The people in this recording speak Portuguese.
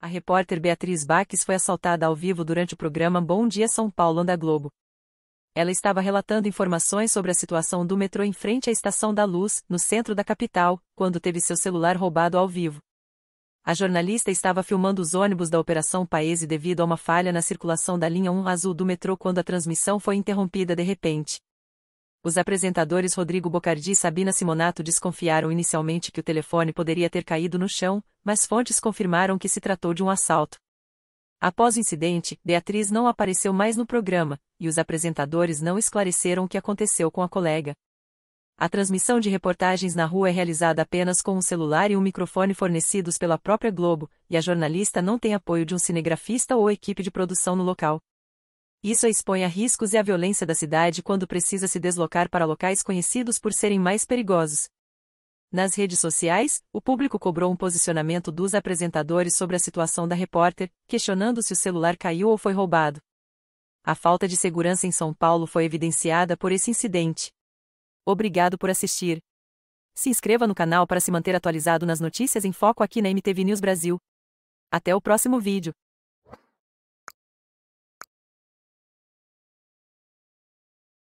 A repórter Beatriz Baques foi assaltada ao vivo durante o programa Bom Dia São Paulo da Globo. Ela estava relatando informações sobre a situação do metrô em frente à Estação da Luz, no centro da capital, quando teve seu celular roubado ao vivo. A jornalista estava filmando os ônibus da Operação Paese devido a uma falha na circulação da linha 1 azul do metrô quando a transmissão foi interrompida de repente os apresentadores Rodrigo Bocardi e Sabina Simonato desconfiaram inicialmente que o telefone poderia ter caído no chão, mas fontes confirmaram que se tratou de um assalto. Após o incidente, Beatriz não apareceu mais no programa, e os apresentadores não esclareceram o que aconteceu com a colega. A transmissão de reportagens na rua é realizada apenas com um celular e um microfone fornecidos pela própria Globo, e a jornalista não tem apoio de um cinegrafista ou equipe de produção no local. Isso a expõe a riscos e à violência da cidade quando precisa se deslocar para locais conhecidos por serem mais perigosos. Nas redes sociais, o público cobrou um posicionamento dos apresentadores sobre a situação da repórter, questionando se o celular caiu ou foi roubado. A falta de segurança em São Paulo foi evidenciada por esse incidente. Obrigado por assistir. Se inscreva no canal para se manter atualizado nas notícias em foco aqui na MTV News Brasil. Até o próximo vídeo.